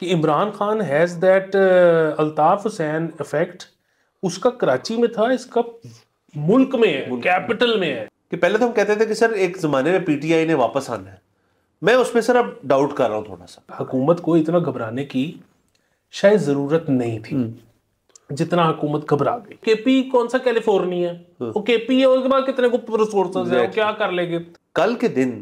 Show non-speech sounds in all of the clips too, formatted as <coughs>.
कि Imran Khan has that uh, Altaf Hussain effect उसका कराची में था इसका मुल्क में है कैपिटल में है कि पहले तो हम कहते थे कि सर एक ज़माने में पीटीआई ने वापस आना है मैं उसमें सर अब डाउट कर रहा हूँ थोड़ा सा हुकूमत को इतना घबराने की शायद ज़रूरत नहीं थी हम्म। जितना हुकूमत घबरा गई केपी कौन सा कैलिफोर्निया हाँ। वो केपी है उसके बाद कितने को रिसोर्सेज है क्या कर लेंगे कल के दिन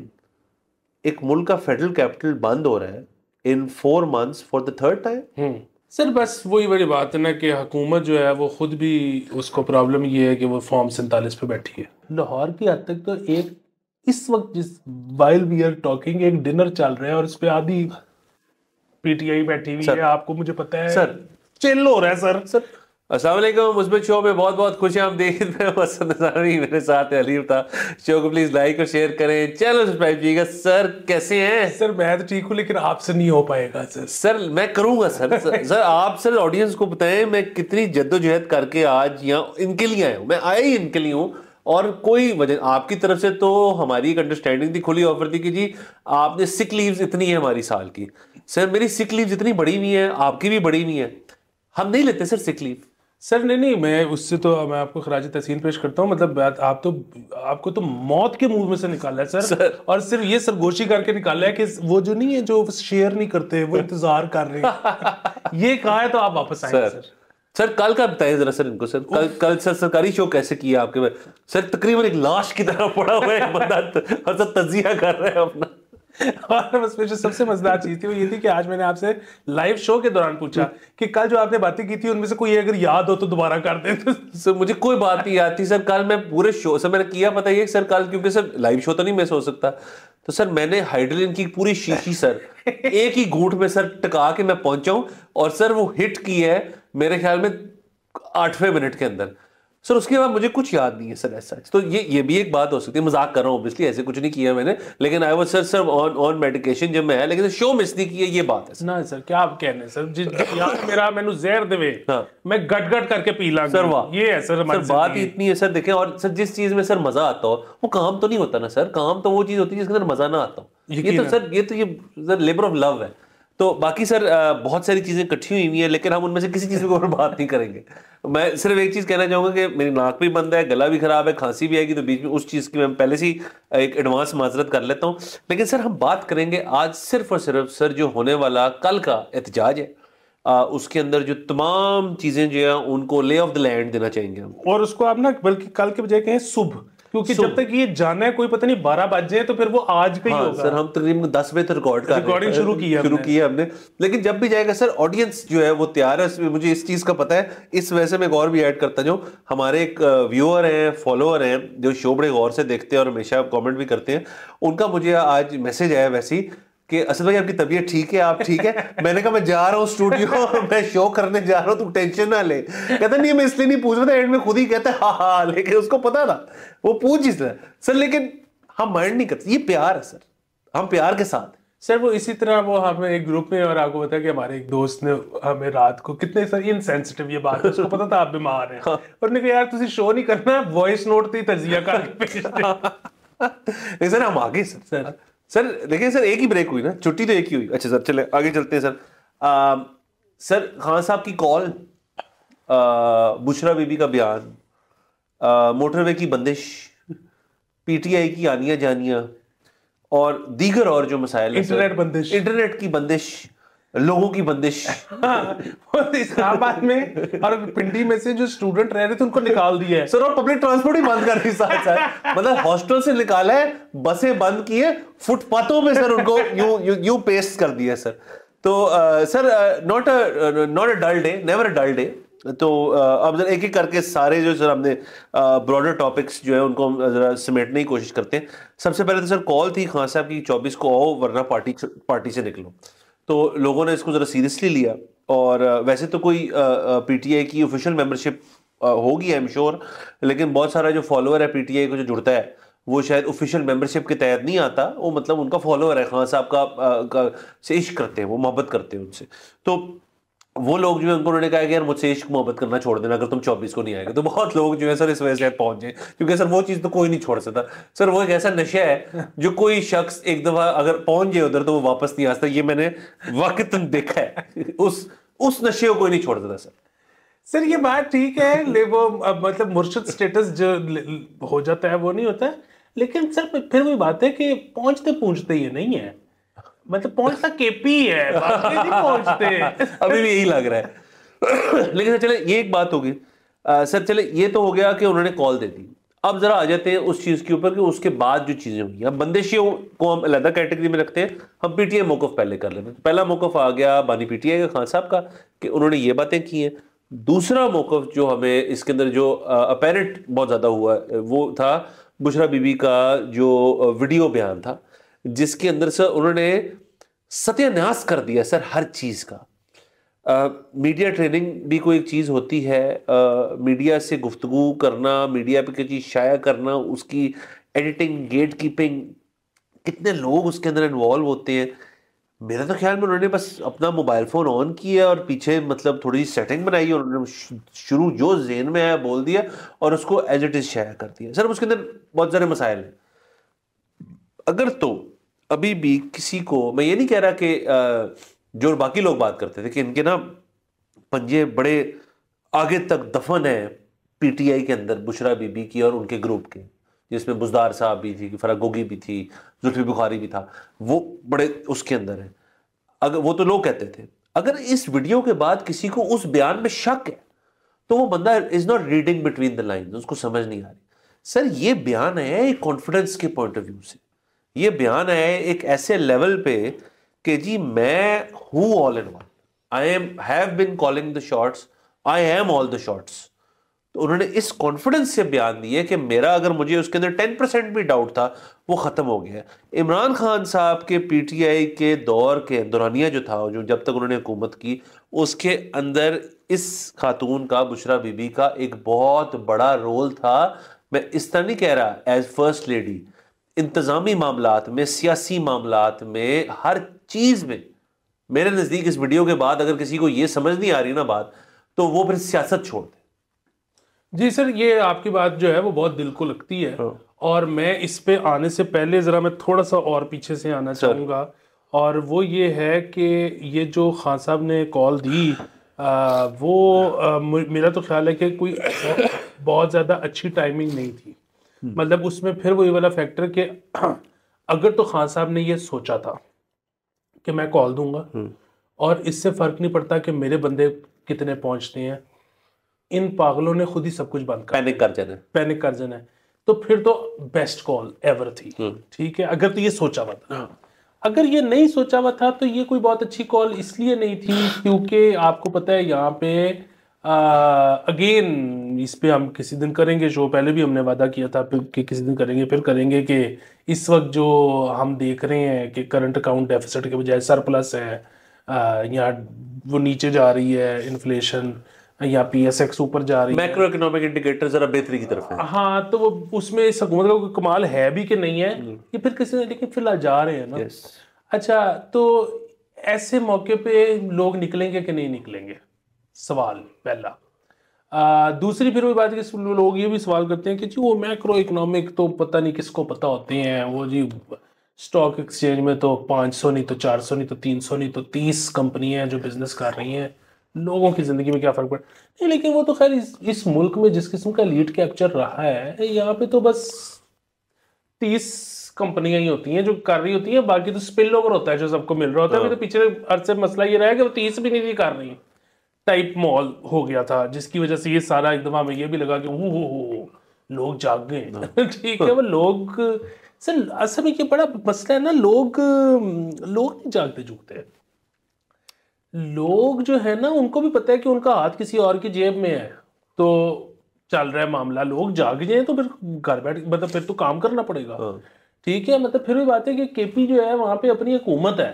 एक मुल्क का फेडरल कैपिटल बंद हो रहा है in four months for the third time sir बस वही बड़ी बात है ना कि हुकूमत जो है वो खुद भी उसको प्रॉब्लम ये है कि वो फॉर्म सैंतालीस पे बैठी है लाहौर की हद तक तो एक इस वक्त जिस वाइल वी आर टॉकिंग एक डिनर चल रहा है और उस पर आधी पीटीआई बैठी हुई है आपको मुझे पता है सर चिल हो रहा है सर सर असलम उसमें शो में बहुत बहुत खुश हैं मैं वसंत हैं मेरे साथ अलीम था शो को प्लीज़ लाइक और शेयर करें चैनल सब्सक्राइब कीजिएगा सर कैसे हैं सर मैं तो ठीक हूँ लेकिन आपसे नहीं हो पाएगा सर सर मैं करूँगा सर सर <laughs> आप सर ऑडियंस को बताएं मैं कितनी जद्दोजहद करके आज यहाँ इनके लिए आया हूँ मैं आया ही इनके लिए हूँ और कोई वजह आपकी तरफ से तो हमारी एक अंडरस्टैंडिंग थी खुली ऑफर थी कि जी आपने सिक लीव्स इतनी है हमारी साल की सर मेरी सिक लीव्स इतनी बड़ी हुई है आपकी भी बड़ी हुई है हम नहीं लेते सर सिक लीव सर नहीं नहीं मैं उससे तो मैं आपको खराज तहसील पेश करता हूँ मतलब आप तो आपको तो मौत के मुंह में से निकाला है सर, सर और सिर्फ ये सरगोशी करके निकाला है कि वो जो नहीं है जो शेयर नहीं करते वो इंतजार कर रहे हैं <laughs> ये कहा है तो आप वापस आए सर, सर सर कल का बताइए जरा सर इनको सर कल कल सर सरकारी शो कैसे किया आपके सर तकरीबन एक लाश की तरह पड़ा हुआ है बंदा और <laughs> सर तजिया कर रहे हैं अपना <laughs> और उसमें जो सबसे मजेदार चीज थी वो ये थी कि आज मैंने आपसे लाइव शो के दौरान पूछा कि कल जो आपने बातें की थी उनमें से कोई अगर याद हो तो दोबारा कर दे तो <laughs> सर मुझे कोई बात नहीं याद थी सर कल मैं पूरे शो सर मैंने किया पता ही सर कल क्योंकि सर लाइव शो तो नहीं मिस हो सकता तो सर मैंने हाइड्रोजन की पूरी शीशी सर <laughs> एक ही घूट में सर टका के मैं पहुंचा हूं और सर वो हिट की है मेरे ख्याल में आठवें मिनट के अंदर सर उसके बाद मुझे कुछ याद नहीं है सर ऐसा तो ये ये भी एक बात हो सकती है मजाक कर रहा हूँ ऑब्वियसली ऐसे कुछ नहीं किया मैंने लेकिन I was sir sir on on medication जब मैं है लेकिन शो मिस नहीं किया ये बात है ना सर क्या आप कह रहे हैं सर याद मेरा मैंने जहर देवे हाँ मैं गट गट करके पी ला सर वाह ये है सर सर बात इतनी है सर देखें और सर जिस चीज में सर मजा आता हो वो काम तो नहीं होता ना सर काम तो वो चीज होती है जिसके अंदर मजा ना आता हो ये तो सर ये तो ये लेबर ऑफ लव है तो बाकी सर बहुत सारी चीज़ें इकट्ठी हुई हुई हैं लेकिन हम उनमें से किसी चीज़ के ऊपर बात नहीं करेंगे मैं सिर्फ एक चीज़ कहना चाहूँगा कि मेरी नाक भी बंद है गला भी ख़राब है खांसी भी आएगी तो बीच में उस चीज़ की मैं पहले से एक एडवांस माजरत कर लेता हूँ लेकिन सर हम बात करेंगे आज सिर्फ और सिर्फ सर जो होने वाला कल का एहतजाज है आ, उसके अंदर जो तमाम चीज़ें जो है उनको ले ऑफ द लैंड देना चाहेंगे हम और उसको आप ना बल्कि कल के बजाय कहें सुबह क्योंकि जब तक ये जाना है कोई पता नहीं बारह बज जाए तो फिर वो आज का ही हाँ, होगा सर हम तकरीबन दस बजे तक रिकॉर्ड कर रिकॉर्डिंग शुरू की है शुरू की है हमने लेकिन जब भी जाएगा सर ऑडियंस जो है वो तैयार है मुझे इस चीज का पता है इस वजह से मैं एक और भी ऐड करता जाऊँ हमारे एक व्यूअर हैं फॉलोअर हैं जो शो बड़े गौर से देखते हैं और हमेशा कॉमेंट भी करते हैं उनका मुझे आज मैसेज आया वैसे ही कि असद भाई आपकी तबीयत ठीक है आप ठीक है <laughs> मैंने कहा मैं जा रहा हूँ स्टूडियो <laughs> मैं शो करने जा रहा हूँ तुम टेंशन ना ले कहता नहीं मैं इसलिए नहीं पूछ रहा था एंड में खुद ही कहता हाँ, हाँ हाँ लेकिन उसको पता था वो पूछ इसलिए सर लेकिन हम माइंड नहीं करते ये प्यार है सर हम प्यार के साथ सर वो इसी तरह वो हमें एक ग्रुप में और आपको बताया कि हमारे एक दोस्त ने हमें रात को कितने सर इनसेंसिटिव ये बात उसको पता था आप बीमार हैं <laughs> हाँ। और ने कहा यार तुझे शो नहीं करना वॉइस नोट तो ही तजिया का सर हम आगे सर सर सर देखिए सर एक ही ब्रेक हुई ना छुट्टी तो एक ही हुई अच्छा सर चले आगे चलते हैं सर आ, सर खान साहब की कॉल बुशरा बीबी का बयान मोटरवे की बंदिश पीटीआई की आनिया जानिया और दीगर और जो मसाइल इंटरनेट बंदिश इंटरनेट की बंदिश लोगों की बंदिश इस्लामाबाद में और पिंडी में से जो स्टूडेंट रह रहे थे उनको निकाल दिया है सर और पब्लिक ट्रांसपोर्ट ही बंद कर दी साथ साथ मतलब हॉस्टल से निकाला है बसें बंद की है फुटपाथों पे सर उनको यू यू यू पेस्ट कर दिया सर तो ah, sir not a not तो, a dull day never a dull day तो अब जरा एक एक करके सारे जो सर हमने ब्रॉडर टॉपिक्स जो है उनको हम जरा समेटने की कोशिश करते हैं सबसे पहले तो सर कॉल थी खान साहब की चौबीस को आओ वरना पार्टी पार्टी से निकलो तो लोगों ने इसको ज़रा सीरियसली लिया और वैसे तो कोई पीटीआई की ऑफिशियल मेंबरशिप होगी आई एम श्योर लेकिन बहुत सारा जो फॉलोअर है पीटीआई को जो जुड़ता है वो शायद ऑफिशियल मेंबरशिप के तहत नहीं आता वो मतलब उनका फॉलोअर है खान साहब का, का से इश्क करते हैं वो मोहब्बत करते हैं उनसे तो वो लोग जो है उनको उन्होंने कहा कि यार मुझसे इश्क मोहब्बत करना छोड़ देना अगर तुम चौबीस को नहीं आएगा तो बहुत लोग जो है सर इस वजह से पहुंच गए क्योंकि सर वो चीज़ तो कोई नहीं छोड़ सकता सर वो एक ऐसा नशा है जो कोई शख्स एक दफ़ा अगर पहुंच जाए उधर तो वो वापस नहीं आ सकता ये मैंने वक्त देखा है उस उस नशे को कोई नहीं छोड़ सकता सर सर ये बात ठीक है वो मतलब मुर्शद स्टेटस जो हो जाता है वो नहीं होता लेकिन सर फिर वही बात है कि पहुंचते पहुंचते ये नहीं है मतलब के केपी है पहुंचते <laughs> अभी भी यही लग रहा है <clears throat> लेकिन सर चले ये एक बात होगी सर चले ये तो हो गया कि उन्होंने कॉल दे दी अब जरा आ जाते हैं उस चीज के ऊपर कि उसके बाद जो चीजें हुई अब बंदिशियों को हम अलहदा कैटेगरी में रखते हैं हम पीटीआई मौकफ पहले कर लेते हैं तो पहला मौकफ आ गया बानी पीटीआई का खान साहब का कि उन्होंने ये बातें की हैं दूसरा मौकफ जो हमें इसके अंदर जो अपेरेंट बहुत ज्यादा हुआ वो था बुशरा बीबी का जो वीडियो बयान था जिसके अंदर से उन्होंने सत्यान्यास कर दिया सर हर चीज़ का मीडिया ट्रेनिंग भी कोई एक चीज़ होती है मीडिया से गुफ्तगु करना मीडिया पे कोई चीज़ शाया करना उसकी एडिटिंग गेट कीपिंग कितने लोग उसके अंदर इन्वॉल्व होते हैं मेरा तो ख्याल में उन्होंने बस अपना मोबाइल फ़ोन ऑन किया और पीछे मतलब थोड़ी सी सेटिंग बनाई और उन्होंने शुरू जो जेन में आया बोल दिया और उसको एज इट इज़ शाया कर दिया सर उसके अंदर बहुत सारे मसाइल हैं अगर तो अभी भी किसी को मैं ये नहीं कह रहा कि जो बाकी लोग बात करते थे कि इनके ना पंजे बड़े आगे तक दफन है पीटीआई के अंदर बुशरा बीबी की और उनके ग्रुप के जिसमें बुजदार साहब भी थी फरा गोगी भी थी जुल्फी बुखारी भी था वो बड़े उसके अंदर है अगर वो तो लोग कहते थे अगर इस वीडियो के बाद किसी को उस बयान में शक है तो वो बंदा is not reading between the line उसको समझ नहीं आ रही सर ये बयान है एक कॉन्फिडेंस के पॉइंट ऑफ व्यू से ये बयान है एक ऐसे लेवल पे कि जी मैं हूँ all in one I am have been calling the shorts I am all the shorts तो उन्होंने इस कॉन्फिडेंस से बयान दिए कि मेरा अगर मुझे उसके अंदर टेन परसेंट भी डाउट था वो ख़त्म हो गया इमरान खान साहब के पीटीआई के दौर के दौरानिया जो था जो जब तक उन्होंने हुकूमत की उसके अंदर इस खातून का बुशरा बीबी का एक बहुत बड़ा रोल था मैं इस तरह नहीं कह रहा एज फर्स्ट लेडी इंतज़ामी मामला में सियासी मामला में हर चीज़ में मेरे नज़दीक इस वीडियो के बाद अगर किसी को ये समझ नहीं आ रही ना बात तो वो फिर सियासत छोड़ दे जी सर ये आपकी बात जो है वो बहुत दिल को लगती है हाँ। और मैं इस पे आने से पहले ज़रा मैं थोड़ा सा और पीछे से आना चाहूँगा और वो ये है कि ये जो खान साहब ने कॉल दी आ, वो आ, मेरा तो ख्याल है कि कोई बहुत ज़्यादा अच्छी टाइमिंग नहीं थी हम्म। मतलब उसमें फिर वही वाला फैक्टर कि <clears throat> अगर तो खान साहब ने ये सोचा था कि मैं कॉल दूंगा हम्म। और इससे फर्क नहीं पड़ता कि मेरे बंदे कितने पहुंचते हैं इन पागलों ने खुद ही सब कुछ बंद कर पैनिक कर जाना पैनिक कर जाना है तो फिर तो बेस्ट कॉल एवर थी हम्म। ठीक है अगर तो ये सोचा हुआ था हाँ। अगर ये नहीं सोचा हुआ था तो ये कोई बहुत अच्छी कॉल इसलिए नहीं थी क्योंकि आपको पता है यहाँ पे अगेन uh, इस पे हम किसी दिन करेंगे शो पहले भी हमने वादा किया था कि किसी दिन करेंगे फिर करेंगे कि इस वक्त जो हम देख रहे हैं कि करंट अकाउंट डेफिसिट के बजाय सरप्लस है uh, या वो नीचे जा रही है इन्फ्लेशन या पी एस एक्स ऊपर जा रही है मैक्रो इकोनॉमिक इंडिकेटर जरा बेहतरी की तरफ है हाँ तो वो उसमें इस मतलब का कमाल है भी कि नहीं है ये हम्म। फिर किसी ने लेकिन फिलहाल जा रहे हैं ना अच्छा तो ऐसे मौके पे लोग निकलेंगे कि नहीं निकलेंगे सवाल पहला आ, दूसरी फिर वही बात की लोग ये भी सवाल करते हैं कि जी वो मैक्रो इकोनॉमिक तो पता नहीं किसको पता होते हैं वो जी स्टॉक एक्सचेंज में तो 500 नहीं तो 400 नहीं तो 300 नहीं तो 30 कंपनियां हैं जो बिजनेस कर रही हैं लोगों की ज़िंदगी में क्या फ़र्क पड़ नहीं लेकिन वो तो खैर इस, इस मुल्क में जिस किस्म का लीड कैप्चर रहा है यहाँ पे तो बस तीस कंपनियां ही होती हैं जो कर रही होती हैं बाकी तो स्पिल ओवर होता है जो सबको मिल रहा होता है तो हाँ। पिछले अर्थ से मसला ये रहा है कि वो तीस भी नहीं कर रही टाइप मॉल हो गया था जिसकी वजह से ये सारा एकदम हमें ये भी लगा कि वो हो लोग जाग गए हाँ। <laughs> ठीक है वो लोग सर असल में ये बड़ा मसला है ना लोग लोग नहीं जागते जुगते लोग जो है ना उनको भी पता है कि उनका हाथ किसी और की जेब में है तो चल रहा है मामला लोग जाग जाए तो फिर घर बैठ मतलब फिर तो काम करना पड़ेगा हाँ। ठीक है मतलब फिर भी बात है कि केपी जो है वहां पे अपनी हुकूमत है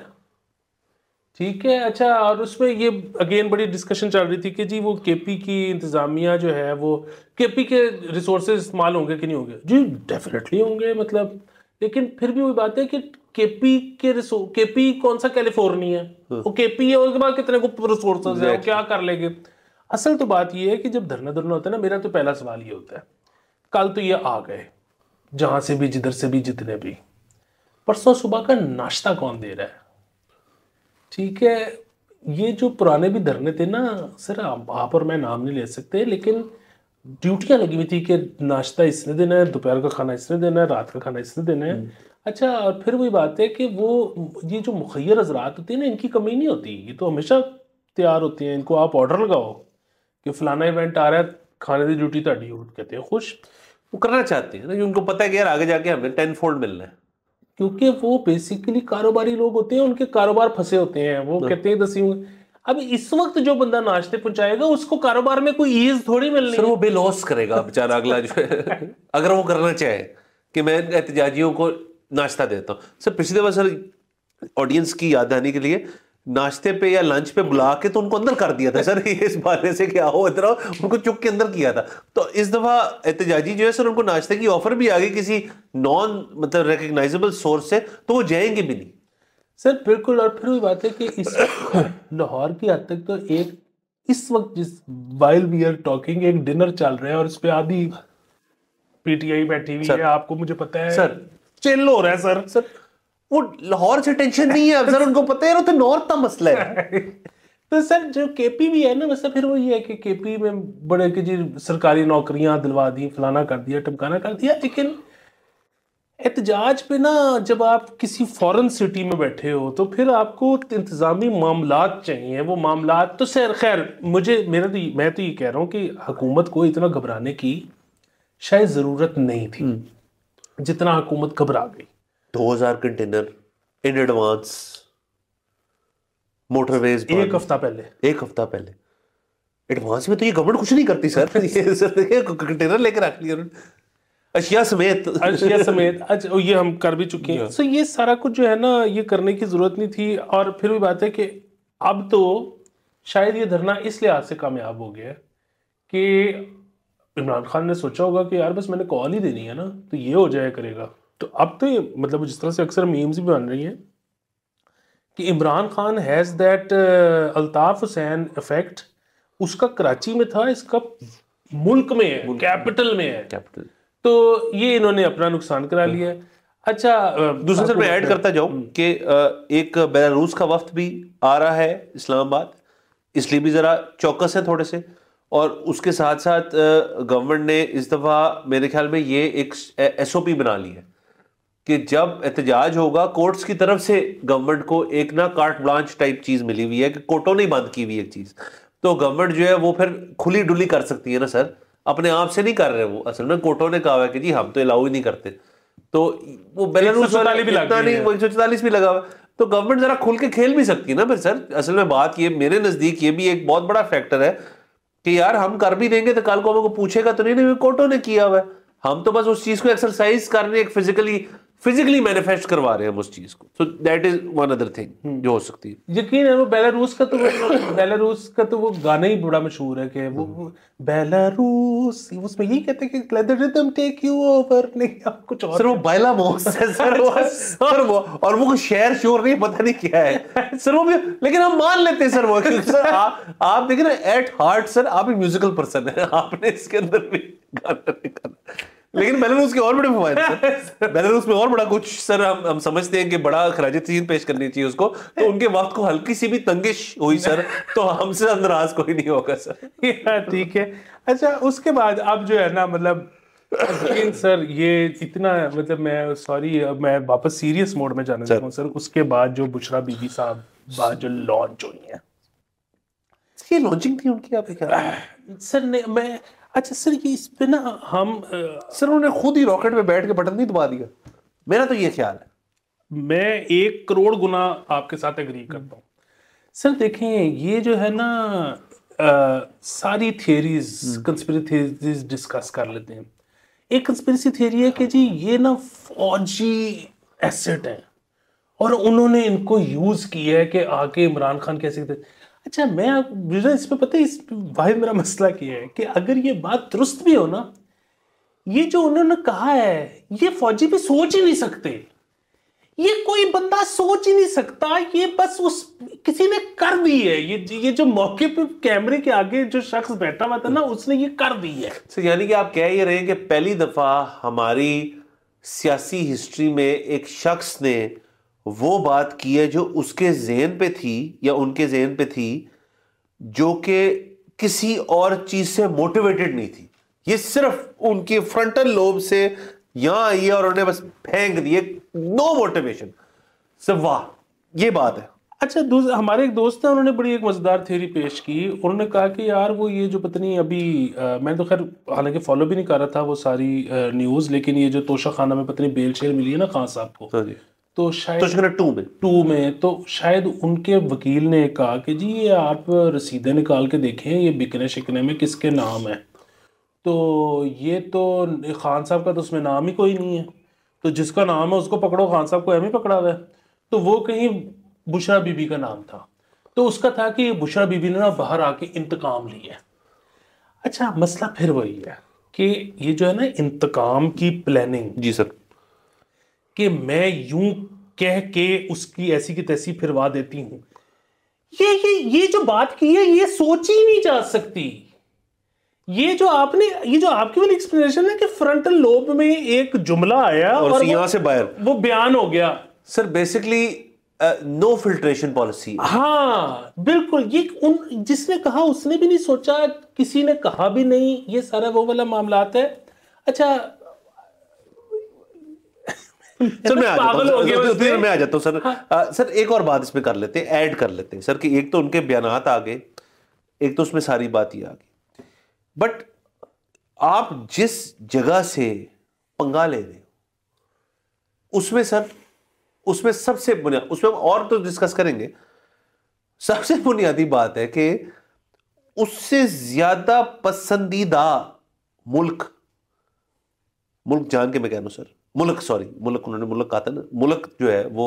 ठीक है अच्छा और उसमें ये अगेन बड़ी डिस्कशन चल रही थी कि जी वो केपी की इंतज़ामिया जो है वो केपी के रिसोर्स इस्तेमाल होंगे कि नहीं होंगे जी डेफिनेटली होंगे मतलब लेकिन फिर भी वही बात है कि केपी के रिसोर्स केपी कौन सा कैलिफोर्निया है हाँ। वो केपी है उसके बाद कितने को रिसोर्सेज है क्या कर लेंगे असल तो बात ये है कि जब धरना धरना होता है ना मेरा तो पहला सवाल ये होता है कल तो ये आ गए जहाँ से भी जिधर से भी जितने भी परसों सुबह का नाश्ता कौन दे रहा है ठीक है ये जो पुराने भी धरने थे ना सर आप और मैं नाम नहीं ले सकते लेकिन ड्यूटियाँ लगी हुई थी कि नाश्ता इसने देना है दोपहर का खाना इसने देना है रात का खाना इसने देना है हम्म। अच्छा और फिर वही बात है कि वो ये जो मुखैर हजरात होती है ना इनकी कमी नहीं होती ये तो हमेशा तैयार होती हैं इनको आप ऑर्डर लगाओ कि फलाना इवेंट आ रहा है खाने की ड्यूटी ताड़ी कहते हैं खुश वो करना चाहते हैं ना कि उनको पता है कि यार आगे जाके हमें टेन फोल्ड मिलना है क्योंकि वो बेसिकली कारोबारी लोग होते हैं उनके कारोबार फंसे होते हैं वो हाँ। कहते हैं दसी अब इस वक्त जो बंदा नाश्ते पहुंचाएगा उसको कारोबार में कोई ईज थोड़ी मिलनी सर वो बेलॉस करेगा बेचारा अगला जो है <laughs> अगर वो करना चाहे कि मैं एहतजाजियों को नाश्ता देता हूँ सर पिछले बार सर ऑडियंस की याद आने के लिए नाश्ते पे या लंच पे बुला के तो उनको अंदर कर दिया था <laughs> सर इस बारे से क्या हो इतना उनको चुप के अंदर किया था तो इस दफ़ा एहतजाजी जो है सर उनको नाश्ते की ऑफर भी आ गई किसी नॉन मतलब रिकग्नाइजेबल सोर्स से तो वो जाएंगे भी नहीं सर बिल्कुल और फिर वही बात है कि इस <coughs> लाहौर की हद तक तो एक इस वक्त जिस वाइल वी आर टॉकिंग एक डिनर चल रहा है और इस पर आधी पीटीआई बैठी हुई है आपको मुझे पता है सर चिल हो रहा है सर सर वो लाहौर से टेंशन नहीं है अब सर उनको पता है तो नॉर्थ का मसला है <laughs> तो सर जो केपी भी है ना वैसे फिर वो ये है कि केपी में बड़े कि जी सरकारी नौकरियां दिलवा दी फलाना कर दिया टमकाना कर दिया लेकिन एहतजाज पे ना जब आप किसी फॉरेन सिटी में बैठे हो तो फिर आपको इंतज़ामी मामला चाहिए वो मामला तो सर खैर मुझे मेरा तो मैं तो ये कह रहा हूँ कि हुकूमत को इतना घबराने की शायद ज़रूरत नहीं थी हम्म। जितना हुकूमत घबरा गई 2000 कंटेनर इन एडवांस मोटरवेज एक हफ्ता पहले एक हफ्ता पहले एडवांस में तो ये गवर्नमेंट कुछ नहीं करती सर कंटेनर <laughs> लेकर रख लिया अशिया समेत अशिया समेत अच्छा ये हम कर भी चुके हैं सो ये सारा कुछ जो है ना ये करने की जरूरत नहीं थी और फिर भी बात है कि अब तो शायद ये धरना इस लिहाज से कामयाब हो गया कि इमरान खान ने सोचा होगा कि यार बस मैंने कॉल ही देनी है ना तो ये हो जाया करेगा तो अब तो ये मतलब जिस तरह से अक्सर मीम्स भी बन रही हैं कि Imran Khan has that uh, Altaf Hussain effect उसका कराची में था इसका मुल्क में है कैपिटल में है कैपिटल तो ये इन्होंने अपना नुकसान करा लिया है अच्छा uh, दूसरे सर मैं ऐड करता जाऊं हम्म। कि uh, एक बेलारूस का वक्त भी आ रहा है इस्लामाबाद इसलिए भी ज़रा चौकस है थोड़े से और उसके साथ साथ गवर्नमेंट ने इस दफ़ा मेरे ख्याल में ये एक एसओपी बना ली है कि जब एहतजाज होगा कोर्ट्स की तरफ से गवर्नमेंट को एक ना कार्ट ब्लांच टाइप चीज़ मिली हुई है कि कोर्टों ने बंद की हुई एक चीज़ तो गवर्नमेंट जो है वो फिर खुली डुली कर सकती है ना सर अपने आप से नहीं कर रहे वो असल में कोर्टों ने कहा है कि जी हम तो अलाउ ही नहीं करते तो वो बेलारूस सौ चौतालीस भी लगा हुआ तो गवर्नमेंट जरा खुल के खेल भी सकती है ना फिर सर असल में बात ये मेरे नज़दीक ये भी एक बहुत बड़ा फैक्टर है कि यार हम कर भी देंगे तो कल को हमको पूछेगा तो नहीं नहीं कोर्टों ने किया हुआ है हम तो बस उस चीज़ को एक्सरसाइज करने एक फिजिकली फिजिकली मैनिफेस्ट करवा रहे हैं उस चीज को so that is one other thing जो हो सकती है यकीन है वो बेलारूस का तो बेलारूस का तो वो गाना ही बड़ा मशहूर है कि वो हम्म। बेलारूस उसमें यही कहते हैं कि let rhythm take you over नहीं आप कुछ और सर वो बैला मोस है सर वो अच्छा। सर वो और वो शेर शोर नहीं पता नहीं क्या है सर वो भी लेकिन हम मान लेते हैं सर वो सर आप आप देखिए ना एट हार्ट सर आप एक म्यूजिकल पर्सन है आपने इसके अंदर भी गाना लेकिन बेलारूस के और बड़े फवायद बेलारूस <laughs> में और बड़ा कुछ सर हम हम समझते हैं कि बड़ा खराज तीन पेश करनी चाहिए उसको तो उनके वक्त को हल्की सी भी तंगिश हुई सर तो हमसे अंदराज कोई नहीं होगा सर ठीक है अच्छा उसके बाद अब जो है ना मतलब लेकिन सर ये इतना मतलब मैं सॉरी मैं वापस सीरियस मोड में जाना चाहूँ सर उसके बाद जो बुशरा बीबी साहब बाद जो लॉन्च हुई है ये लॉन्चिंग थी उनकी आप सर नहीं मैं अच्छा सर ये इस पर ना हम सर उन्होंने खुद ही रॉकेट पे बैठ के बटन नहीं दबा दिया मेरा तो ये ख्याल है मैं एक करोड़ गुना आपके साथ एग्री करता हूँ सर देखें ये जो है ना आ, सारी थियरीज कंस्पिरेसी थियरीज डिस्कस कर लेते हैं एक कंस्पिरेसी थियरी है कि जी ये ना फौजी एसेट है और उन्होंने इनको यूज किया है कि आके इमरान खान कैसे अच्छा मैं आप विजन इस पर पता है इस भाई मेरा मसला क्या है कि अगर ये बात दुरुस्त भी हो ना ये जो उन्होंने कहा है ये फौजी भी सोच ही नहीं सकते ये कोई बंदा सोच ही नहीं सकता ये बस उस किसी ने कर दी है ये ये जो मौके पे कैमरे के आगे जो शख्स बैठा हुआ था ना उसने ये कर दी है so, यानी कि आप कह ही रहे हैं कि पहली दफा हमारी सियासी हिस्ट्री में एक शख्स ने वो बात की है जो उसके जहन पे थी या उनके जहन पे थी जो कि किसी और चीज़ से मोटिवेटेड नहीं थी ये सिर्फ उनके फ्रंटल लोब से यहां आई है और उन्हें बस फेंक दिए नो मोटिवेशन सिर्फ वाह ये बात है अच्छा हमारे एक दोस्त हैं उन्होंने बड़ी एक मज़ेदार थ्योरी पेश की उन्होंने कहा कि यार वो ये जो पत्नी अभी आ, मैं तो खैर हालांकि फॉलो भी नहीं कर रहा था वो सारी न्यूज़ लेकिन ये जो तोशा खाना में पत्नी बेल शेल मिली है ना खान साहब को हाँ तो शायद तो टू में टू में तो शायद उनके वकील ने कहा कि जी ये आप रसीदे निकाल के देखें ये बिकने शिकने में किसके नाम है तो ये तो खान साहब का तो उसमें नाम ही कोई नहीं है तो जिसका नाम है उसको पकड़ो खान साहब को एम ही पकड़ा हुआ तो वो कहीं बुशरा बीबी का नाम था तो उसका था कि बुशरा बीबी ने ना बाहर आके इंतकाम लिया अच्छा मसला फिर वही है कि ये जो है ना इंतकाम की प्लानिंग जी सर कि मैं यूं कह के उसकी ऐसी की तैसी फिरवा देती हूं ये ये ये जो बात की है ये सोची नहीं जा सकती ये जो आपने ये जो आपकी वाली एक्सप्लेनेशन है कि फ्रंटल लोब में एक जुमला आया और, और यहां से बाहर वो बयान हो गया sir basically no filtration policy हाँ बिल्कुल ये उन जिसने कहा उसने भी नहीं सोचा किसी ने कहा भी नहीं ये सारा वो वाला मामला है अच्छा <laughs> सर मैं आ जाता हूँ तो मैं आ जाता हूँ सर आ, सर एक और बात इसमें कर लेते हैं ऐड कर लेते हैं सर कि एक तो उनके बयान आ गए एक तो उसमें सारी बात ही आ गई बट आप जिस जगह से पंगा ले रहे हो उसमें सर उसमें सबसे बुनियाद उसमें और तो डिस्कस करेंगे सबसे बुनियादी बात है कि उससे ज्यादा पसंदीदा मुल्क मुल्क जान के मैं कह रहा हूं सर मुल्क सॉरी मुल्क उन्होंने मुल्क कहा था ना मुल्क जो है वो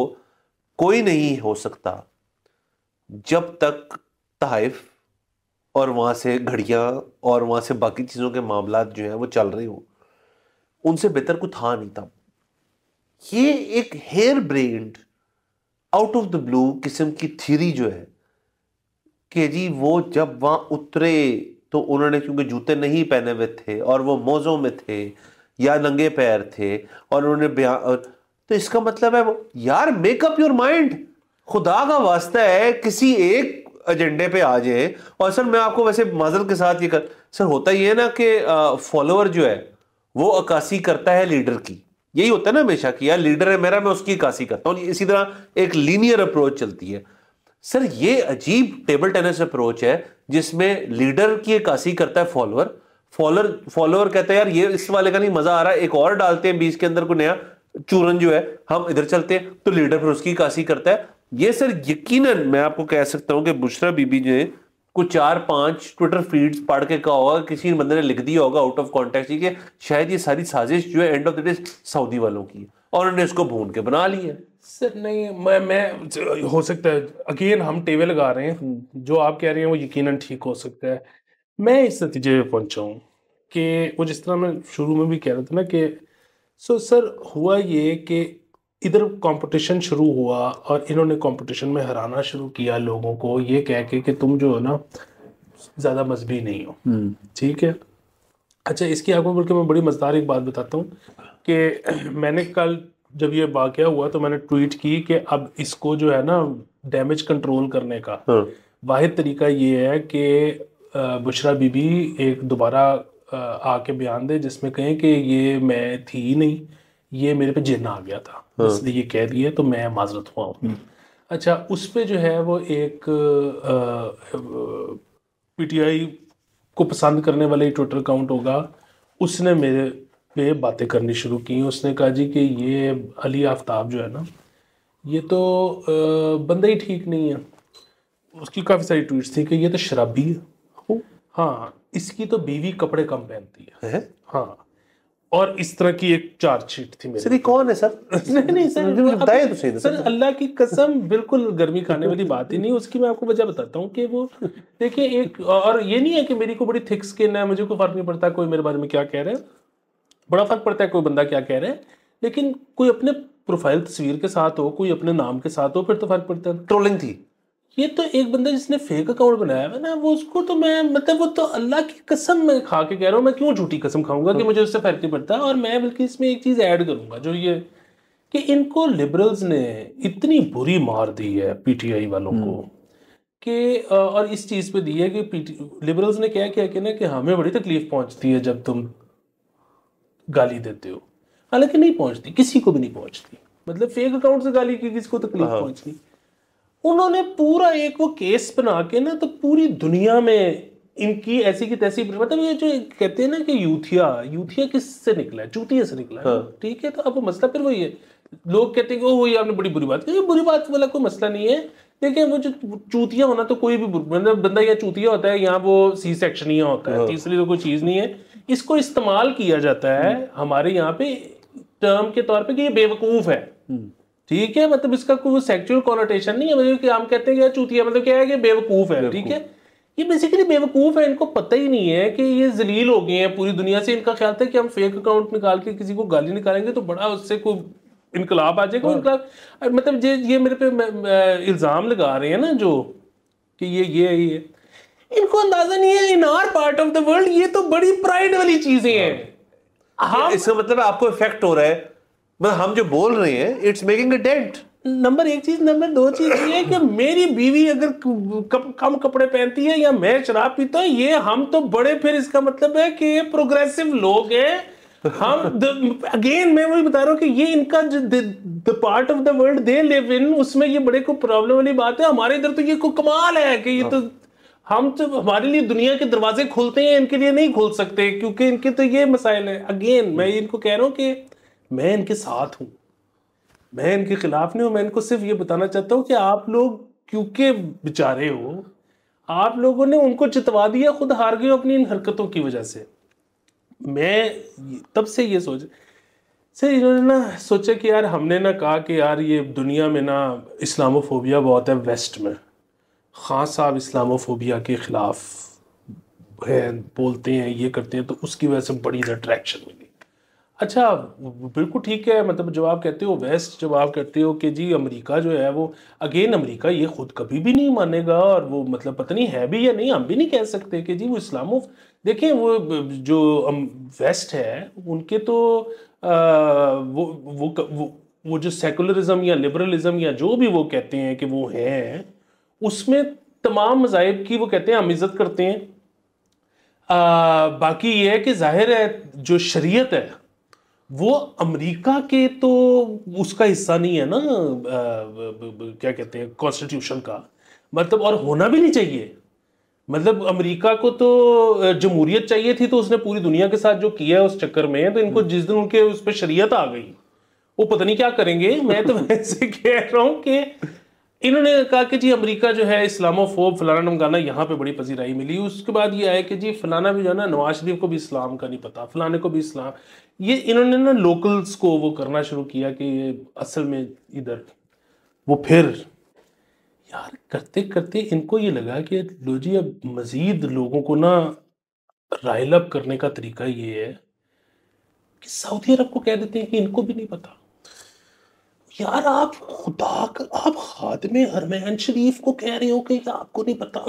कोई नहीं हो सकता जब तक तहफ और वहाँ से घड़ियाँ और वहाँ से बाकी चीज़ों के मामला जो हैं वो चल रहे हों उनसे बेहतर कुछ था नहीं था ये एक hare brained out of the blue किस्म की थीरी जो है कि जी वो जब वहाँ उतरे तो उन्होंने क्योंकि जूते नहीं पहने हुए थे और वो मोजों में थे या नंगे पैर थे और उन्होंने तो इसका मतलब है वो यार मेकअप योर माइंड खुदा का वास्ता है किसी एक एजेंडे पे आ जाए और सर मैं आपको वैसे माजल के साथ ये कर सर होता ये है ना कि फॉलोअर जो है वो अक्सी करता है लीडर की यही होता है ना हमेशा कि यार लीडर है मेरा मैं उसकी अक्सी करता हूँ इसी तरह एक लीनियर अप्रोच चलती है सर ये अजीब टेबल टेनिस अप्रोच है जिसमें लीडर की अक्सी करता है फॉलोअर फॉलोअर फॉलोअर कहते हैं यार ये इस वाले का नहीं मजा आ रहा है एक और डालते हैं बीच के अंदर को नया चूरन जो है हम इधर चलते हैं तो लीडर फिर उसकी काशी करता है ये सर यकीनन मैं आपको कह सकता हूँ कि बुशरा बीबी जो है कुछ चार पांच ट्विटर फीड्स पढ़ के कहा होगा किसी बंदे ने लिख दिया होगा आउट ऑफ कॉन्टेक्ट कि शायद ये सारी साजिश जो है end of the day Saudi वालों की है और उन्होंने इसको भून के बना लिया है सर नहीं मैं मैं हो सकता है अगेन हम टेबल लगा रहे हैं जो आप कह रहे हैं वो यकीनन ठीक हो सकता है मैं इस नतीजे पर पहुंचा हूँ कि वो जिस तरह मैं शुरू में भी कह रहा था ना कि सो सर हुआ ये कि इधर कंपटीशन शुरू हुआ और इन्होंने कंपटीशन में हराना शुरू किया लोगों को ये कह के कि तुम जो है ना ज़्यादा मजहबी नहीं हो हम्म। ठीक है अच्छा इसकी आपको बोल के मैं बड़ी मज़ेदार एक बात बताता हूँ कि मैंने कल जब ये वाक्य हुआ तो मैंने ट्वीट की कि अब इसको जो है ना डैमेज कंट्रोल करने का हाँ। वाहिद तरीका ये है कि बुशरा बीबी एक दोबारा आके बयान दे जिसमें कहें कि ये मैं थी ही नहीं ये मेरे पे जिन्न आ गया था इसलिए हाँ। ये कह दिए तो मैं माजरत हुआ हूँ हम्म। अच्छा उस पर जो है वो एक पीटीआई को पसंद करने वाला ट्विटर अकाउंट होगा उसने मेरे पे बातें करनी शुरू की उसने कहा जी कि ये अली आफ्ताब जो है ना ये तो बंदा ही ठीक नहीं है उसकी काफ़ी सारी ट्वीट्स थी कि ये तो शराबी है हाँ इसकी तो बीवी कपड़े कम पहनती है, है? हाँ और इस तरह की एक चार्जशीट थी मेरी कौन है सर <laughs> नहीं नहीं सर बताइए तो सही सर अल्लाह की कसम बिल्कुल गर्मी खाने वाली बात ही नहीं उसकी मैं आपको वजह बताता हूँ कि वो देखिए एक और ये नहीं है कि मेरी को बड़ी थिक स्किन है मुझे कोई फर्क नहीं पड़ता कोई मेरे बारे में क्या कह रहे हैं बड़ा फर्क पड़ता है कोई बंदा क्या कह रहा है लेकिन कोई अपने प्रोफाइल तस्वीर के साथ हो कोई अपने नाम के साथ हो फिर तो फर्क पड़ता है ट्रोलिंग थी ये तो एक बंदा जिसने फेक अकाउंट बनाया है ना वो उसको तो मैं मतलब वो तो अल्लाह की कसम मैं खा के कह रहा हूँ मैं क्यों झूठी कसम खाऊंगा कि मुझे उससे फर्क नहीं पड़ता और मैं बल्कि इसमें एक चीज़ ऐड करूंगा जो ये कि इनको लिबरल्स ने इतनी बुरी मार दी है पीटीआई वालों को हम्म। कि और इस चीज़ पे दी है कि लिबरल्स ने क्या किया कि ना कि हमें बड़ी तकलीफ पहुंचती है जब तुम गाली देते हो हालांकि नहीं पहुंचती किसी को भी नहीं पहुंचती मतलब फेक अकाउंट से गाली की किसी को तकलीफ हाँ। पहुंचती उन्होंने पूरा एक वो केस बना के ना तो पूरी दुनिया में इनकी ऐसी की तैसी मतलब ये जो कहते हैं ना कि यूथिया यूथिया किस से निकला है चूतिया से निकला है हाँ। ठीक है तो अब मसला फिर वही है लोग कहते हैं कि ओ ये आपने बड़ी बुरी बात की बुरी बात वाला कोई मसला नहीं है देखिए वो जो चूतिया होना तो कोई भी मतलब बंदा यहाँ चूतिया होता है यहाँ वो सी सेक्शन ही होता है हाँ। तीसरी तो कोई चीज़ नहीं है इसको इस्तेमाल किया जाता है हम्म। हमारे यहाँ पे टर्म के तौर पे कि ये बेवकूफ़ है हम्म। ठीक है मतलब इसका कोई सेक्चुअल कॉनोटेशन नहीं है मतलब कि हम कहते हैं चूतिया मतलब क्या है कि बेवकूफ है ठीक है ये बेसिकली बेवकूफ है इनको पता ही नहीं है कि ये जलील हो गए हैं पूरी दुनिया से इनका ख्याल था कि हम फेक अकाउंट निकाल के किसी को गाली निकालेंगे तो बड़ा उससे कोई इनकलाब आ जाएगा हाँ। इनकलाब मतलब ये ये मेरे पे इल्ज़ाम लगा रहे हैं ना जो कि ये ये है ये इनको अंदाजा नहीं है in our part of the world ये तो बड़ी प्राइड वाली चीजें हैं हाँ इसका मतलब आपको इफेक्ट हो रहा है मतलब हम जो बोल रहे हैं it's making a dent number एक चीज नंबर दो चीज ये है कि मेरी बीवी अगर कम, कम कपड़े पहनती है या मैं शराब पीता हूँ ये हम तो बड़े फिर इसका मतलब है कि ये प्रोग्रेसिव लोग हैं हम अगेन मैं वही बता रहा हूँ कि ये इनका जो the part of the world they live in उसमें ये बड़े को प्रॉब्लम वाली बात है हमारे इधर तो ये को कमाल है कि ये तो हाँ। हम तो हमारे लिए दुनिया के दरवाजे खोलते हैं इनके लिए नहीं खोल सकते क्योंकि इनके तो ये मसाइल है अगेन मैं इनको कह रहा हूँ कि मैं इनके साथ हूँ मैं इनके खिलाफ नहीं हूँ मैं इनको सिर्फ ये बताना चाहता हूँ कि आप लोग क्योंकि बेचारे हो आप लोगों ने उनको चितवा दिया खुद हार गए अपनी इन हरकतों की वजह से मैं तब से ये सोच सर इन्होंने ना सोचा कि यार हमने ना कहा कि यार ये दुनिया में ना इस्लामोफोबिया बहुत है वेस्ट में खान साहब इस्लामोफोबिया के ख़िलाफ़ हैं बोलते हैं ये करते हैं तो उसकी वजह से बड़ी अट्रैक्शन मिली अच्छा बिल्कुल ठीक है मतलब जब आप कहते हो वेस्ट जब आप कहते हो कि जी अमेरिका जो है वो अगेन अमेरिका ये खुद कभी भी नहीं मानेगा और वो मतलब पता नहीं है भी या नहीं हम भी नहीं कह सकते कि जी वो इस्लामो देखें वो जो वेस्ट है उनके तो आ, वो, वो वो वो जो सेकुलरिज्म या लिबरलिज्म या जो भी वो कहते हैं कि वो हैं उसमें तमाम मज़ाहब की वो कहते हैं हम इज़्ज़त करते हैं आ, बाकी ये है कि जाहिर है जो शरीयत है वो अमेरिका के तो उसका हिस्सा नहीं है ना क्या कहते हैं कॉन्स्टिट्यूशन का मतलब और होना भी नहीं चाहिए मतलब अमेरिका को तो जमहूरियत चाहिए थी तो उसने पूरी दुनिया के साथ जो किया है उस चक्कर में तो इनको हम्म। जिस दिन उनके उस पर शरीयत आ गई वो पता नहीं क्या करेंगे मैं तो वैसे <laughs> कह रहा हूँ कि इन्होंने कहा कि जी अमेरिका जो है इस्लामोफोब फलाना नमगाना यहाँ पे बड़ी पसीराई मिली उसके बाद ये आया कि जी फलाना भी जो है ना नवाज शरीफ को भी इस्लाम का नहीं पता फलाने को भी इस्लाम ये इन्होंने ना लोकल्स को वो करना शुरू किया कि ये असल में इधर वो फिर यार करते करते इनको ये लगा कि लो जी अब मज़ीद लोगों को ना राइल अप करने का तरीका ये है कि सऊदी अरब को कह देते हैं कि इनको भी नहीं पता यार आप खुदा आप हाथ में हरमैन शरीफ को कह रहे हो कि आपको नहीं पता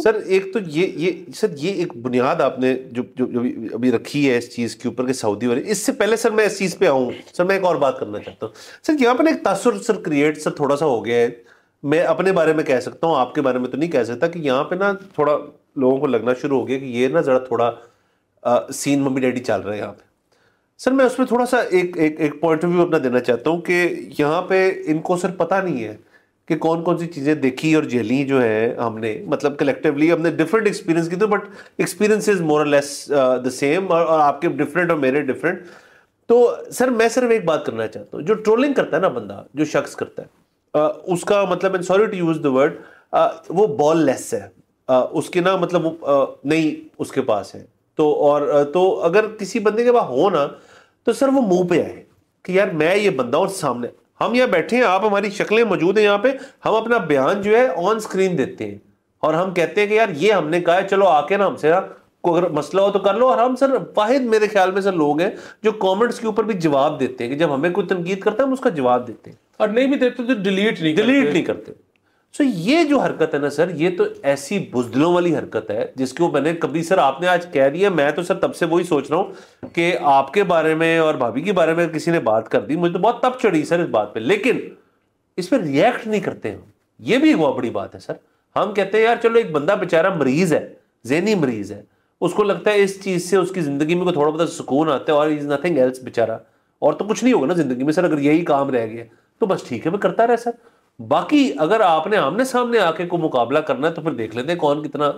सर एक तो ये ये सर ये एक बुनियाद आपने जो जो, जो अभी रखी है इस चीज़ के ऊपर कि सऊदी वाले इससे पहले सर मैं इस चीज़ पे आऊँ सर मैं एक और बात करना चाहता हूँ सर यहाँ पर एक तासुर सर क्रिएट सर थोड़ा सा हो गया है मैं अपने बारे में कह सकता हूँ आपके बारे में तो नहीं कह सकता कि यहाँ पे ना थोड़ा लोगों को लगना शुरू हो गया कि ये ना ज़रा थोड़ा आ, सीन मम्मी डैडी चल रहे हैं यहाँ पे सर मैं उसमें थोड़ा सा एक एक एक पॉइंट ऑफ व्यू अपना देना चाहता हूँ कि यहाँ पे इनको सर पता नहीं है कि कौन कौन सी चीज़ें देखी और झेली जो है हमने मतलब कलेक्टिवली हमने डिफरेंट एक्सपीरियंस की तो but experience is more less the same और आपके डिफरेंट और मेरे डिफरेंट तो सर मैं सिर्फ एक बात करना चाहता हूँ जो ट्रोलिंग करता है ना बंदा जो शख्स करता है आ, uh, उसका मतलब and sorry to use the word वो बॉल लेस है आ, uh, उसके ना मतलब आ, uh, नहीं उसके पास है तो और तो अगर किसी बंदे के पास हो ना तो सर वो मुंह पे आए कि यार मैं ये बंदा और सामने हम यहाँ बैठे हैं आप हमारी शक्लें मौजूद हैं यहाँ पे हम अपना बयान जो है ऑन स्क्रीन देते हैं और हम कहते हैं कि यार ये हमने कहा है चलो आके ना हमसे ना को अगर मसला हो तो कर लो और हम सर वाहिद मेरे ख्याल में सर लोग हैं जो कमेंट्स के ऊपर भी जवाब देते हैं कि जब हमें कोई तनकीद करता है हम उसका जवाब देते हैं और नहीं भी देते तो डिलीट तो तो नहीं डिलीट नहीं करते सो ये जो हरकत है ना सर ये तो ऐसी बुजदलों वाली हरकत है जिसको मैंने कभी सर आपने आज कह दिया मैं तो सर तब से वही सोच रहा हूं कि आपके बारे में और भाभी के बारे में किसी ने बात कर दी मुझे तो बहुत तप चढ़ी सर इस बात पे लेकिन इस पर रिएक्ट नहीं करते हम ये भी एक बहुत बड़ी बात है सर हम कहते हैं यार चलो एक बंदा बेचारा मरीज है जहनी मरीज है उसको लगता है इस चीज़ से उसकी ज़िंदगी में कोई थोड़ा बहुत सुकून आता है और इज़ नथिंग एल्स बेचारा और तो कुछ नहीं होगा ना ज़िंदगी में सर अगर यही काम रह गया तो बस ठीक है मैं करता रहे सर बाकी अगर आपने आमने सामने आके को मुकाबला करना है तो फिर देख लेते हैं कौन कितना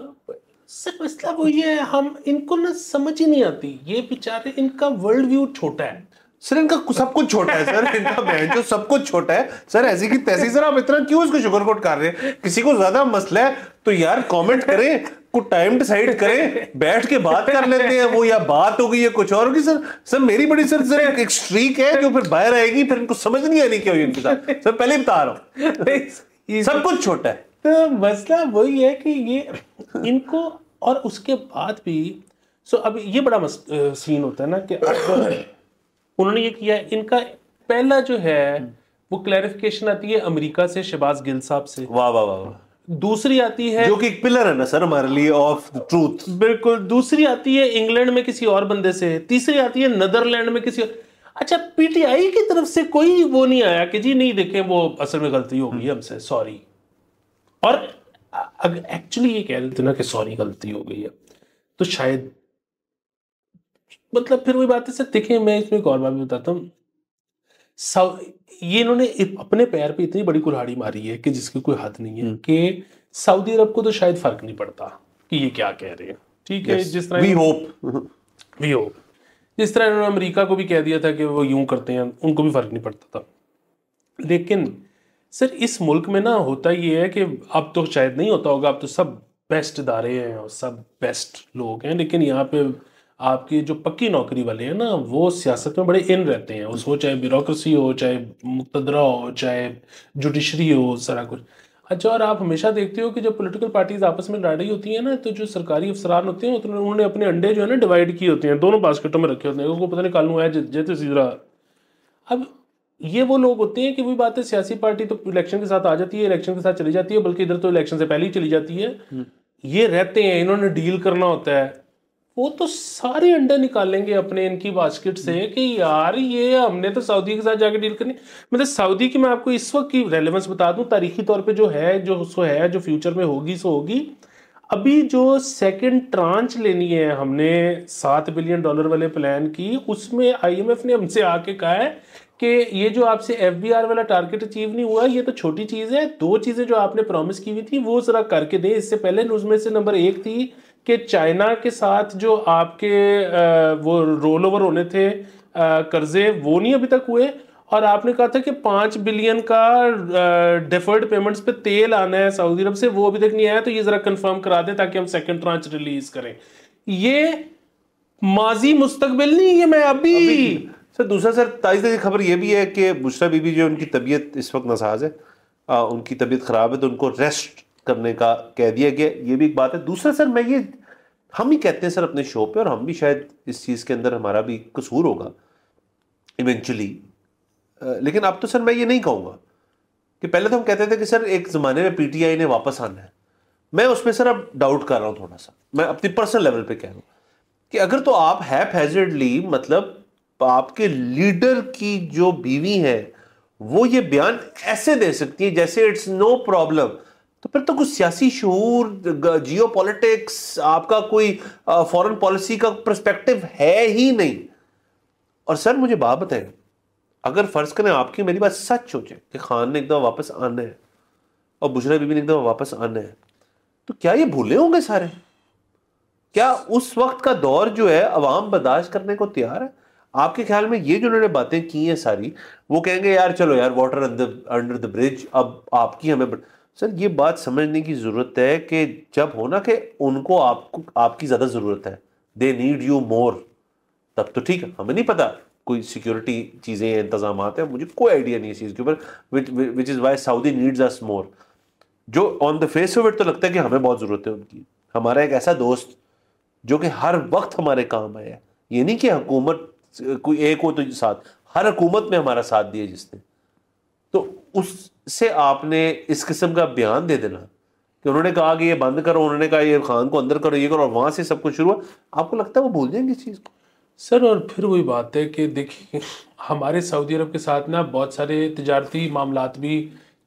सर मतलब वो ये है हम इनको ना समझ ही नहीं आती ये बेचारे इनका वर्ल्ड व्यू छोटा है सर इनका सब कुछ छोटा है सर इनका बहन जो सब कुछ छोटा है सर ऐसी की तैसी सर आप इतना क्यों इसको शुगर कोट कर रहे हैं किसी को ज्यादा मसला है तो यार कमेंट करें को टाइम डिसाइड करें बैठ के बात कर लेते हैं वो या बात हो गई है कुछ और होगी सर सर मेरी बड़ी सर सर एक, स्ट्रीक है जो फिर बाहर आएगी फिर इनको समझ नहीं आनी रही क्या इनके साथ सर पहले बता रहा हूँ सब कुछ छोटा है तो मसला वही है कि ये इनको और उसके बाद भी सो अब ये बड़ा मस, आ, सीन होता है ना कि उन्होंने ये किया इनका पहला जो है वो क्लैरिफिकेशन आती है अमेरिका से शहबाज गिल साहब से वाह वाह वाह वा। दूसरी आती है जो कि एक पिलर है ना सर हमारे लिए ऑफ ट्रूथ बिल्कुल दूसरी आती है इंग्लैंड में किसी और बंदे से तीसरी आती है नदरलैंड में किसी और अच्छा पीटीआई की तरफ से कोई वो नहीं आया कि जी नहीं देखें वो असल में गलती हो गई हम्म। हमसे सॉरी और एक्चुअली ये कह देते ना कि सॉरी गलती हो गई है तो शायद मतलब फिर वही बात है सर देखें मैं इसमें एक और बात बताता हूँ ये इन्होंने अपने पैर पे इतनी बड़ी कुल्हाड़ी मारी है कि जिसकी कोई हद नहीं है हम्म। कि सऊदी अरब को तो शायद फर्क नहीं पड़ता कि ये क्या कह रहे हैं ठीक है जिस तरह वी होप वी होप जिस तरह इन्होंने अमेरिका को भी कह दिया था कि वो यूं करते हैं उनको भी फर्क नहीं पड़ता था लेकिन सर इस मुल्क में ना होता ये है कि अब तो शायद नहीं होता होगा अब तो सब बेस्ट इदारे हैं और सब बेस्ट लोग हैं लेकिन यहाँ पे आपकी जो पक्की नौकरी वाले हैं ना वो सियासत में बड़े इन रहते हैं उसको चाहे ब्यूरोक्रेसी हो चाहे मुक्तदरा हो चाहे जुडिशरी हो सारा कुछ अच्छा और आप हमेशा देखते हो कि जब पॉलिटिकल पार्टीज आपस में लड़ रही होती हैं ना तो जो सरकारी अफसरान होते हैं तो उन्होंने अपने अंडे जो है ना डिवाइड किए होते हैं दोनों बास्केटों में रखे होते हैं उनको पता नहीं कालू आया जैसे सीधरा अब ये वो लोग होते हैं कि वही बात है सियासी पार्टी तो इलेक्शन के साथ आ जाती है इलेक्शन के साथ चली जाती है बल्कि इधर तो इलेक्शन से पहले ही चली जाती है हम्म। ये रहते हैं इन्होंने डील करना होता है वो तो सारे अंडे निकालेंगे अपने इनकी बास्केट से कि यार ये हमने तो सऊदी के साथ जाके डील करनी मतलब सऊदी की मैं आपको इस वक्त की रेलेवेंस बता दूं तारीखी तौर पे जो है जो सो है जो फ्यूचर में होगी सो होगी अभी जो सेकंड ट्रांच लेनी है हमने सात बिलियन डॉलर वाले प्लान की उसमें आईएमएफ ने हमसे आके कहा है कि ये जो आपसे एफ वाला टारगेट अचीव नहीं हुआ ये तो छोटी चीज़ है दो चीज़ें जो आपने प्रॉमिस की हुई थी वो ज़रा करके दें इससे पहले उसमें से नंबर एक थी कि चाइना के साथ जो आपके वो रोल ओवर होने थे कर्जे वो नहीं अभी तक हुए और आपने कहा था कि पाँच बिलियन का डिफर्ड पेमेंट्स पे तेल आना है सऊदी अरब से वो अभी तक नहीं आया तो ये ज़रा कंफर्म करा दें ताकि हम सेकंड ट्रांच रिलीज करें ये माजी मुस्तकबिल नहीं ये मैं अभी, अभी सर दूसरा सर ताज ताज़ी खबर ये भी है कि बुशरा बीबी जो उनकी तबीयत इस वक्त नसाज है आ, उनकी तबीयत ख़राब है तो उनको रेस्ट करने का कह दिया गया ये भी एक बात है दूसरा सर मैं ये हम ही कहते हैं सर अपने शो पे और हम भी शायद इस चीज़ के अंदर हमारा भी कसूर होगा इवेंचुअली लेकिन अब तो सर मैं ये नहीं कहूँगा कि पहले तो हम कहते थे कि सर एक ज़माने में पीटीआई ने वापस आना है मैं उस पर सर अब डाउट कर रहा हूँ थोड़ा सा मैं अपनी पर्सनल लेवल पे कह रहा हूँ कि अगर तो आप हैप फैजली मतलब आपके लीडर की जो बीवी है वो ये बयान ऐसे दे सकती है जैसे इट्स नो प्रॉब्लम तो फिर तो कुछ सियासी शूर जियो पॉलिटिक्स आपका कोई फॉरेन पॉलिसी का प्रस्पेक्टिव है ही नहीं और सर मुझे बात बताएं अगर फ़र्ज़ करें आपकी मेरी बात सच हो जाए कि खान ने एकदम वापस आना है और बुजरा बीबी ने एकदम वापस आना है तो क्या ये भूले होंगे सारे क्या उस वक्त का दौर जो है अवाम बर्दाश्त करने को तैयार है आपके ख्याल में ये जो उन्होंने बातें की हैं सारी वो कहेंगे यार चलो यार वाटर अंडर द ब्रिज अब आपकी हमें बड़... सर ये बात समझने की ज़रूरत है कि जब हो ना कि उनको आपको आपकी ज़्यादा ज़रूरत है दे नीड यू मोर तब तो ठीक है हमें नहीं पता कोई सिक्योरिटी चीज़ें इंतजाम हैं मुझे कोई आइडिया नहीं इस चीज़ के ऊपर which is why Saudi needs us more जो on the face of it तो लगता है कि हमें बहुत ज़रूरत है उनकी हमारा एक ऐसा दोस्त जो कि हर वक्त हमारे काम आया ये नहीं कि हुकूमत कोई एक हो तो साथ हर हुकूमत में हमारा साथ दिया जिसने तो उससे आपने इस किस्म का बयान दे देना कि उन्होंने कहा कि ये बंद करो उन्होंने कहा ये खान को अंदर करो ये करो और वहाँ से सब कुछ शुरू हुआ आपको लगता है वो भूल जाएंगे इस चीज़ को सर और फिर वही बात है कि देखिए हमारे सऊदी अरब के साथ ना बहुत सारे तजारती मामला भी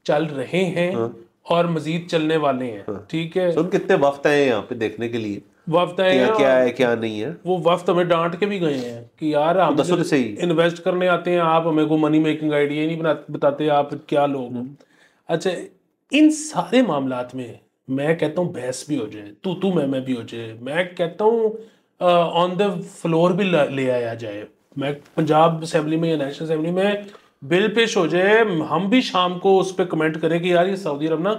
चल रहे हैं हाँ। और मजीद चलने वाले हैं हाँ। ठीक है सुन कितने वक्त आए यहाँ पे देखने के लिए वफ्त है क्या, क्या है क्या नहीं है वो वफ्त हमें डांट के भी गए हैं कि यार तो हम तो से इन्वेस्ट करने आते हैं आप हमें को मनी मेकिंग आइडिया नहीं बताते आप क्या लोग अच्छा इन सारे मामला में मैं कहता हूँ बहस भी हो जाए तू तू मैं मैं भी हो जाए मैं कहता हूँ ऑन द फ्लोर भी ले आया जाए मैं पंजाब असेंबली में या नेशनल असेंबली में बिल पेश हो जाए हम भी शाम को उस पर कमेंट करें कि यार ये सऊदी अरब ना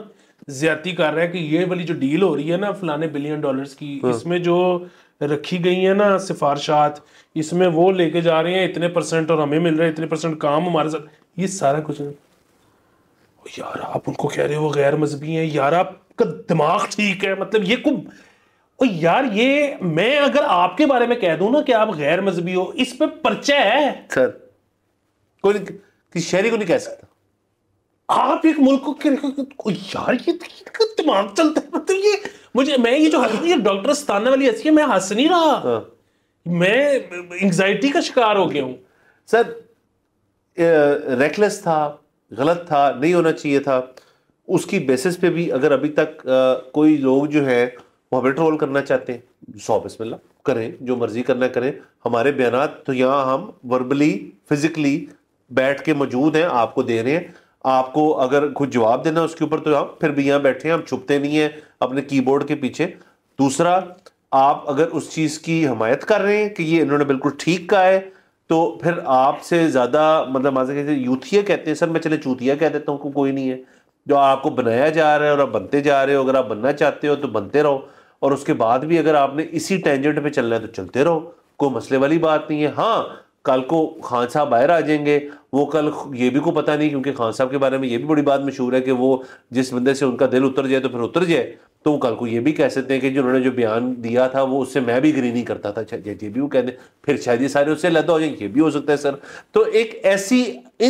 ज्यादा कर रहा है कि ये वाली जो डील हो रही है ना फलाने बिलियन डॉलर्स की हाँ। इसमें जो रखी गई है ना सिफारशात इसमें वो लेके जा रहे हैं इतने परसेंट और हमें मिल रहे हैं इतने परसेंट काम हमारे साथ ये सारा कुछ है यार आप उनको कह रहे हो गैर मजहबी हैं यार आपका दिमाग ठीक है मतलब ये कुछ और यार ये मैं अगर आपके बारे में कह दू ना कि आप गैर मजहबी हो इस पर पर्चा है सर कोई कि शहरी को नहीं कह सकता आप एक मुल्क को यार ये तो तो दिमाग चलता है मतलब ये मुझे मैं ये जो हंसती है डॉक्टर स्थाना वाली हंसी है मैं हंस नहीं रहा हाँ। मैं एंग्जाइटी का शिकार हो गया हूँ सर रेकलेस था गलत था नहीं होना चाहिए था उसकी बेसिस पे भी अगर अभी तक आ, कोई लोग जो है वो हमें ट्रोल करना चाहते हैं सौ बिस्मिल्ला करें जो मर्जी करना करें हमारे बयान तो यहाँ हम वर्बली फिजिकली बैठ के मौजूद हैं आपको दे रहे हैं आपको अगर कुछ जवाब देना उसके ऊपर तो आप फिर भी यहाँ बैठे हैं हम छुपते नहीं हैं अपने कीबोर्ड के पीछे दूसरा आप अगर उस चीज़ की हमायत कर रहे हैं कि ये इन्होंने बिल्कुल ठीक कहा है तो फिर आपसे ज़्यादा मतलब माजा कहते यूथिया कहते हैं सर मैं चले चूतिया कह देता हूँ को कोई नहीं है जो आपको बनाया जा रहा है और आप बनते जा रहे हो अगर आप बनना चाहते हो तो बनते रहो और उसके बाद भी अगर आपने इसी टेंजेंट पे चलना है तो चलते रहो कोई मसले वाली बात नहीं है हाँ कल को खान साहब बाहर आ जाएंगे वो कल ये भी को पता नहीं क्योंकि खान साहब के बारे में ये भी बड़ी बात मशहूर है कि वो जिस बंदे से उनका दिल उतर जाए तो फिर उतर जाए तो वो कल को ये भी कह सकते हैं कि जो उन्होंने जो बयान दिया था वो उससे मैं भी ग्री नहीं करता था ये भी वो कह दें फिर शायद ये सारे उससे लदा हो जाए ये भी हो सकता है सर तो एक ऐसी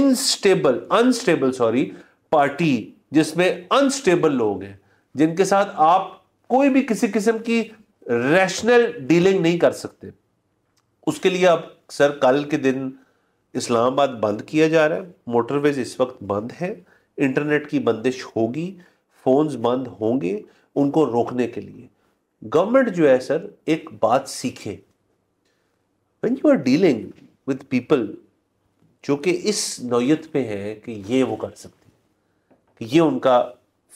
इनस्टेबल अनस्टेबल सॉरी पार्टी जिसमें अनस्टेबल लोग हैं जिनके साथ आप कोई भी किसी किस्म की रैशनल डीलिंग नहीं कर सकते उसके लिए आप सर कल के दिन इस्लामाबाद बंद किया जा रहा है मोटरवेज इस वक्त बंद है इंटरनेट की बंदिश होगी फ़ोन्स बंद होंगे उनको रोकने के लिए गवर्नमेंट जो है सर एक बात सीखे when you are dealing with people जो कि इस नौत पे हैं कि ये वो कर सकती कि ये उनका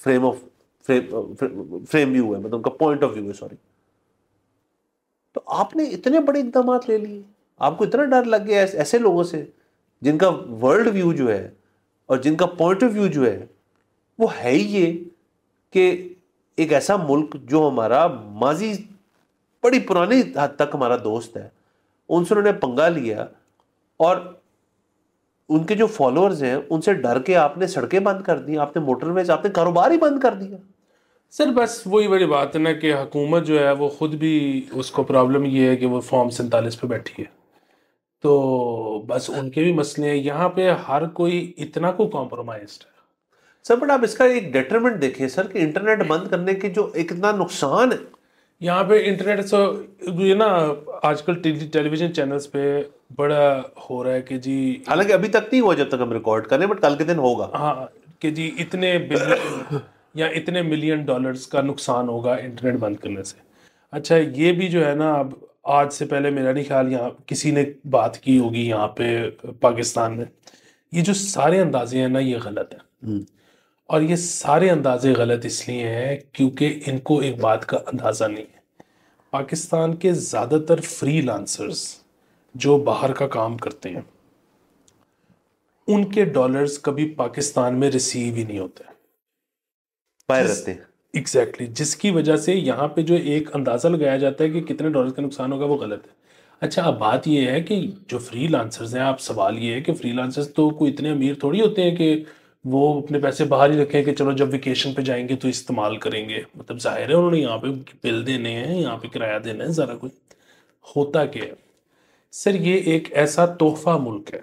frame of frame frame view है मतलब उनका पॉइंट ऑफ व्यू है सॉरी तो आपने इतने बड़े इकदाम ले लिए आपको इतना डर लग गया ऐसे लोगों से जिनका वर्ल्ड व्यू जो है और जिनका पॉइंट ऑफ व्यू जो है वो है ही ये कि एक ऐसा मुल्क जो हमारा माजी बड़ी पुरानी हद तक हमारा दोस्त है उनसे उन्होंने पंगा लिया और उनके जो फॉलोअर्स हैं उनसे डर के आपने सड़कें बंद कर दी आपने मोटरवेज आपने कारोबार ही बंद कर दिया सर बस वही बड़ी बात है ना कि हुकूमत जो है वो ख़ुद भी उसको प्रॉब्लम ये है कि वो फॉर्म सैंतालीस पे बैठी है तो बस उनके भी मसले हैं यहाँ पे हर कोई इतना को कॉम्प्रोमाइज है सर बट आप इसका एक डेटरमेंट देखिए सर कि इंटरनेट बंद करने के जो एक इतना नुकसान है यहाँ पे इंटरनेट सो ये ना आजकल टेलीविजन चैनल्स पे बड़ा हो रहा है कि जी हालांकि अभी तक नहीं हुआ जब तक हम रिकॉर्ड करें बट कल के दिन होगा हाँ कि जी इतने बिलियन या इतने मिलियन डॉलर्स का नुकसान होगा इंटरनेट बंद करने से अच्छा ये भी जो है ना अब आज से पहले मेरा नहीं ख्याल यहाँ किसी ने बात की होगी यहाँ पे पाकिस्तान में ये जो सारे अंदाजे हैं ना ये गलत है हम्म। और ये सारे अंदाजे गलत इसलिए हैं क्योंकि इनको एक बात का अंदाज़ा नहीं है पाकिस्तान के ज़्यादातर फ्री लांसर्स जो बाहर का काम करते हैं उनके डॉलर्स कभी पाकिस्तान में रिसीव ही नहीं होते बाहर रहते हैं एग्जैक्टली exactly. जिसकी वजह से यहाँ पे जो एक अंदाज़ा लगाया जाता है कि कितने डॉलर का नुकसान होगा वो गलत है अच्छा अब बात ये है कि जो फ्री लांसर्स हैं आप सवाल ये है कि फ्री लांसर्स तो कोई इतने अमीर थोड़ी होते हैं कि वो अपने पैसे बाहर ही रखें कि चलो जब वेकेशन पे जाएंगे तो इस्तेमाल करेंगे मतलब जाहिर है उन्होंने यहाँ पे बिल देने हैं यहाँ पे किराया देना है ज़रा कुछ होता क्या है सर ये एक ऐसा तोहफा मुल्क है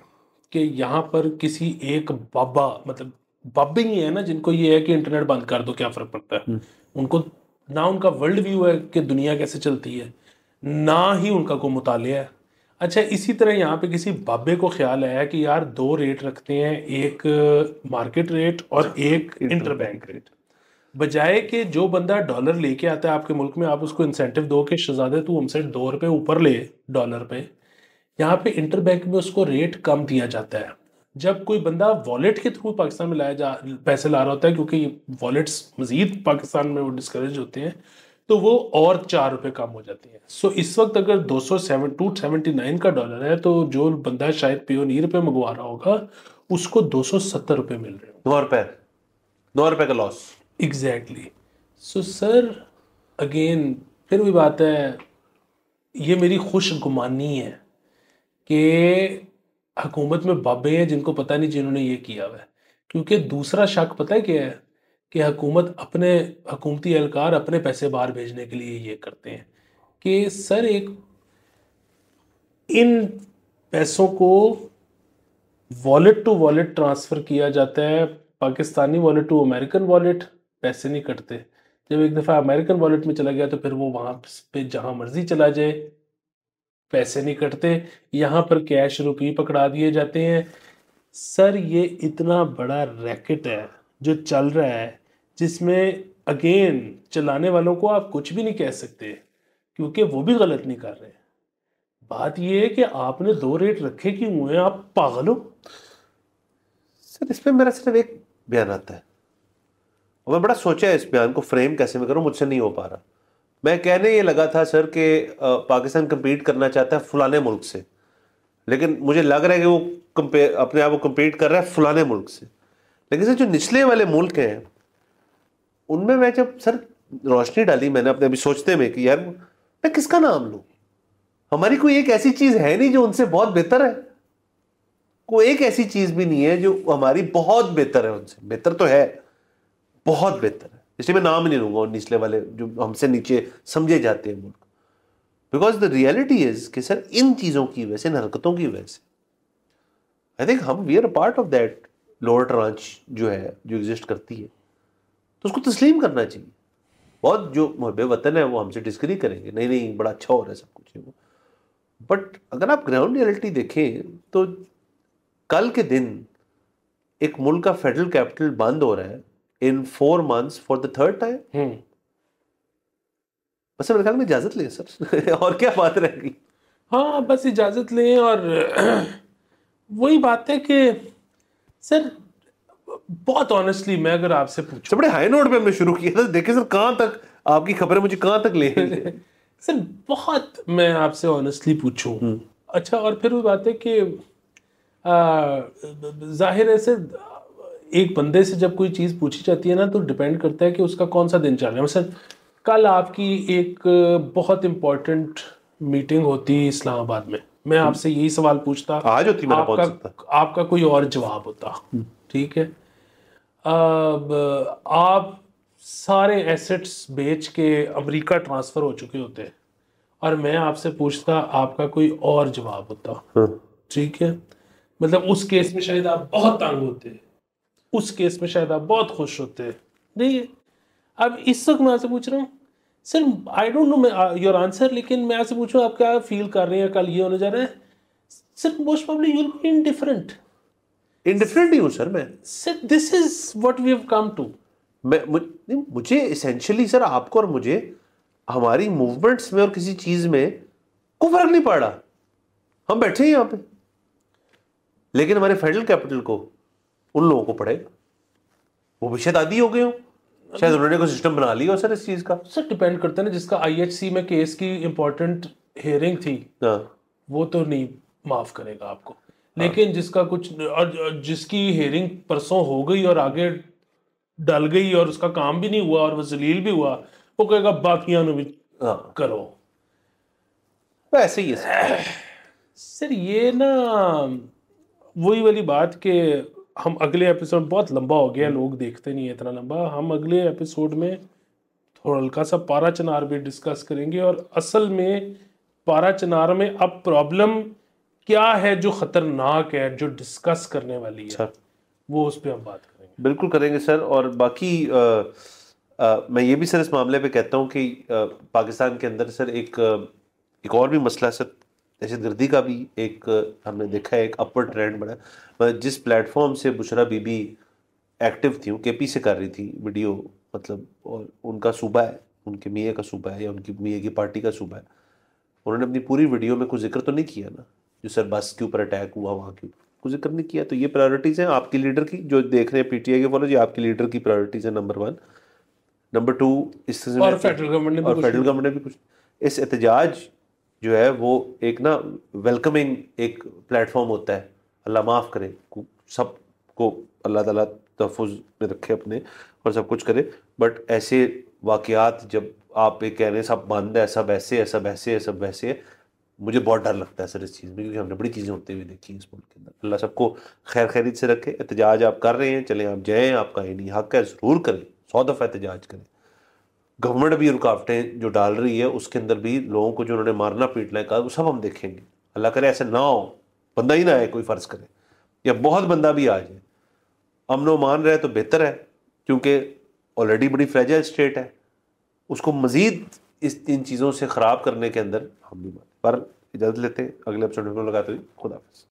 कि यहाँ पर किसी एक बाबा मतलब बब्बिंग ही है ना जिनको ये है कि इंटरनेट बंद कर दो क्या फर्क पड़ता है हम्म। उनको ना उनका वर्ल्ड व्यू है कि दुनिया कैसे चलती है ना ही उनका कोई मुताले है अच्छा इसी तरह यहाँ पे किसी बाबे को ख्याल आया कि यार दो रेट रखते हैं एक मार्केट रेट और अच्छा, एक इंटरबैंक रेट बजाय कि जो बंदा डॉलर लेके आता है आपके मुल्क में आप उसको इंसेंटिव दो कि शहजादे तू हमसे दो रुपये ऊपर ले डॉलर पे यहाँ पे इंटरबैंक में उसको रेट कम दिया जाता है जब कोई बंदा वॉलेट के थ्रू पाकिस्तान में लाया जा पैसे ला रहा होता है क्योंकि वॉलेट्स मजीद पाकिस्तान में वो डिस्करेज होते हैं तो वो और चार रुपये कम हो जाते हैं सो इस वक्त अगर दो सौ सेवन टू सेवेंटी नाइन का डॉलर है तो जो बंदा शायद पीओनीर पे मंगवा रहा होगा उसको दो सौ सत्तर रुपये मिल रहे हैं दो रुपये दो रुपये का loss exactly so sir again फिर भी बात है ये मेरी खुश गुमानी है कि हुकूमत में बाबे हैं जिनको पता नहीं जिन्होंने ये किया हुआ है क्योंकि दूसरा शक पता है क्या है कि हुकूमत अपने हकूमती एहलकार अपने पैसे बाहर भेजने के लिए ये करते हैं कि सर एक इन पैसों को वॉलेट टू वॉलेट ट्रांसफ़र किया जाता है Pakistani wallet to American wallet पैसे नहीं कटते जब एक दफ़ा अमेरिकन वॉलेट में चला गया तो फिर वो वहाँ पे जहाँ मर्जी चला जाए पैसे नहीं कटते यहाँ पर कैश रुपये पकड़ा दिए जाते हैं सर ये इतना बड़ा रैकेट है जो चल रहा है जिसमें अगेन चलाने वालों को आप कुछ भी नहीं कह सकते क्योंकि वो भी गलत नहीं कर रहे बात यह है कि आपने दो रेट रखे क्यों हुए आप पागल हो सर इसमें मेरा सिर्फ एक बयान आता है और मैं बड़ा सोचा है इस बयान को फ्रेम कैसे में करूँ मुझसे नहीं हो पा रहा मैं कहने ये लगा था सर कि पाकिस्तान कम्पीट करना चाहता है फलाने मुल्क से लेकिन मुझे लग रहा है कि वो अपने आप को कम्पीट कर रहा है फलाने मुल्क से लेकिन सर जो निचले वाले मुल्क हैं उनमें मैं जब सर रोशनी डाली मैंने अपने अभी सोचते में कि यार मैं किसका नाम लूँ हमारी कोई एक ऐसी चीज़ है नहीं जो उनसे बहुत बेहतर है कोई एक ऐसी चीज़ भी नहीं है जो हमारी बहुत बेहतर है उनसे बेहतर तो है बहुत बेहतर है इसलिए मैं नाम नहीं लूँगा निचले वाले जो हमसे नीचे समझे जाते हैं मुल्क बिकॉज द रियलिटी इज कि सर इन चीज़ों की वजह से इन हरकतों की वजह से आई थिंक हम we are a part of that lower tranche जो है जो एग्जिस्ट करती है तो उसको तस्लीम करना चाहिए बहुत जो मुहब वतन है वो हमसे डिस्करी करेंगे नहीं नहीं बड़ा अच्छा हो रहा है सब कुछ वो बट अगर आप ग्राउंड रियलिटी देखें तो कल के दिन एक मुल्क का फेडरल कैपिटल बंद हो रहा है in four months for the third time बस मेरे ख्याल में इजाजत लें सर <laughs> और क्या बात रहेगी हाँ बस इजाजत लें और <clears throat> वही बात है कि सर बहुत ऑनेस्टली मैं अगर आपसे पूछूं बड़े हाई नोट पे हमने शुरू किया था देखिए सर कहाँ तक आपकी खबरें मुझे कहाँ तक ले <laughs> सर बहुत मैं आपसे ऑनेस्टली पूछूं हम्म। अच्छा और फिर वो बात है कि जाहिर है सर एक बंदे से जब कोई चीज़ पूछी जाती है ना तो डिपेंड करता है कि उसका कौन सा दिन चल रहा है मसल मतलब कल आपकी एक बहुत इंपॉर्टेंट मीटिंग होती इस्लामाबाद में मैं हम्म। आपसे यही सवाल पूछता आज होती मेरा आपका, आपका कोई और जवाब होता हम्म। ठीक है अब आप सारे एसेट्स बेच के अमेरिका ट्रांसफ़र हो चुके होते हैं और मैं आपसे पूछता आपका कोई और जवाब होता हाँ। ठीक है मतलब उस केस में शायद आप बहुत तंग होते हैं उस केस में शायद आप बहुत खुश होते देखिए अब इस वक्त मैं आपसे पूछ रहा हूँ sir I don't know your answer लेकिन मैं आपसे पूछूँ आप क्या फील कर रहे हैं कल ये होने जा रहा है sir most probably in different in different ही हूँ सर मैं sir this is what we have come to मैं मुझे इसेंशली सर आपको और मुझे हमारी मूवमेंट्स में और किसी चीज़ में कोई फर्क नहीं पड़ रहा हम बैठे हैं यहाँ पे लेकिन हमारे फेडरल कैपिटल को उन लोगों को पड़ेगा वो भी शायद आदि हो गए हो शायद उन्होंने कोई सिस्टम बना लिया हो सर इस चीज़ का सर डिपेंड करता है ना जिसका आईएचसी में केस की इम्पोर्टेंट हेयरिंग थी हाँ। वो तो नहीं माफ करेगा आपको हाँ। लेकिन जिसका कुछ और जिसकी हेयरिंग परसों हो गई और आगे डल गई और उसका काम भी नहीं हुआ और वो जलील भी हुआ वो कहेगा बाकिया भी हाँ। करो ऐसे ही है सर ये ना वही वाली बात के हम अगले एपिसोड बहुत लंबा हो गया हम्म। लोग देखते नहीं है इतना लंबा हम अगले एपिसोड में थोड़ा हल्का सा पारा चनार भी डिस्कस करेंगे और असल में पारा चनार में अब प्रॉब्लम क्या है जो खतरनाक है जो डिस्कस करने वाली है अच्छा। वो उस पर हम बात करेंगे बिल्कुल करेंगे सर और बाकी आ, आ, मैं ये भी सर इस मामले पे कहता हूँ कि आ, पाकिस्तान के अंदर सर एक एक और भी मसला सर दहशतगर्दी का भी एक हमने देखा है एक अपर ट्रेंड बना मतलब जिस प्लेटफॉर्म से बुशरा बीबी एक्टिव थी के पी से कर रही थी वीडियो मतलब और उनका सूबा है उनके मियाँ का सूबा है या उनकी मियाँ की पार्टी का सूबा है उन्होंने अपनी पूरी वीडियो में कुछ जिक्र तो नहीं किया ना जो सर बस के ऊपर अटैक हुआ वहाँ के ऊपर कुछ जिक्र नहीं किया तो ये प्रायोरिटीज़ हैं आपकी लीडर की जो देख रहे हैं आई के फॉलो जी आपकी लीडर की प्रायोरिटीज़ है नंबर वन नंबर टू इस और फेडरल गवर्नमेंट ने भी कुछ इस एहतजाज जो है वो एक ना वेलकमिंग एक प्लेटफॉर्म होता है अल्लाह माफ़ करे सब को अल्लाह ताला तहफ़ में रखे अपने और सब कुछ करे बट ऐसे वाक़ात जब आप ये कह रहे हैं सब बंद है सब ऐसे है सब ऐसे है सब वैसे है मुझे बहुत डर लगता है सर इस चीज़ में क्योंकि हमने बड़ी चीज़ें होती हुई देखी इस मुल्क के अंदर अल्लाह सबको खैर खैरित से रखे एहतजाज आप कर रहे हैं चलें आप जाएँ आपका यही हक है ज़रूर करें सौ दफ़ा एहतजाज करें गवर्नमेंट भी रुकावटें जो डाल रही है उसके अंदर भी लोगों को जो उन्होंने मारना पीटना है कहा वो सब हम देखेंगे अल्लाह करे ऐसे ना हो बंदा ही ना आए कोई फ़र्ज़ करे या बहुत बंदा भी आ जाए अमन मान रहे तो बेहतर है क्योंकि ऑलरेडी बड़ी फ्रेजाइल स्टेट है उसको मज़ीद इस इन चीज़ों से ख़राब करने के अंदर हम नहीं मानते पर इजाज़त लेते हैं अगले एपिसोड में लगाते हुए खुदाफिज़